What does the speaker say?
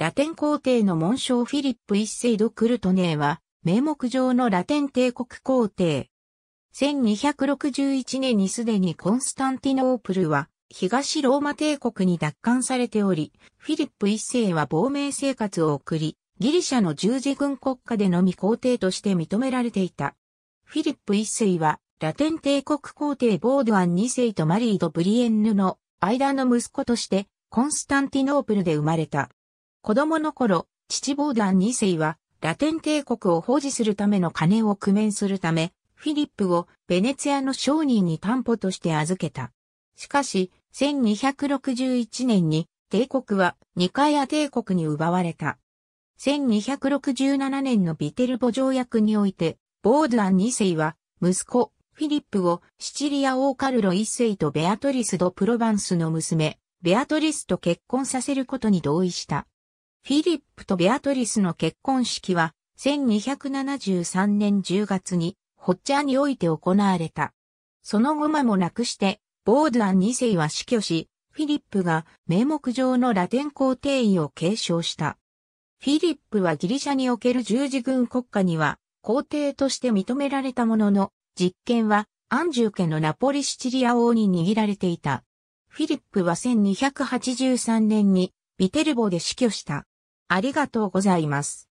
ラテン皇帝の紋章フィリップ一世ド・クルトネーは、名目上のラテン帝国皇帝。1261年にすでにコンスタンティノープルは、東ローマ帝国に奪還されており、フィリップ一世は亡命生活を送り、ギリシャの十字軍国家でのみ皇帝として認められていた。フィリップ一世は、ラテン帝国皇帝ボードアン二世とマリード・ブリエンヌの間の息子として、コンスタンティノープルで生まれた。子供の頃、父ボーダン2世は、ラテン帝国を保持するための金を工面するため、フィリップをベネツィアの商人に担保として預けた。しかし、1261年に帝国はニカヤ帝国に奪われた。1267年のビテルボ条約において、ボードアン2世は息子フィリップをシチリア王カルロ1世とベアトリス・ド・プロバンスの娘、ベアトリスと結婚させることに同意した。フィリップとベアトリスの結婚式は、1273年10月に、ホッチャーにおいて行われた。その後間もなくして、ボードアン2世は死去し、フィリップが名目上のラテン皇帝位を継承した。フィリップはギリシャにおける十字軍国家には皇帝として認められたものの、実権はアンジュ家のナポリシチリア王に握られていた。フィリップは1283年にビテルボで死去した。ありがとうございます。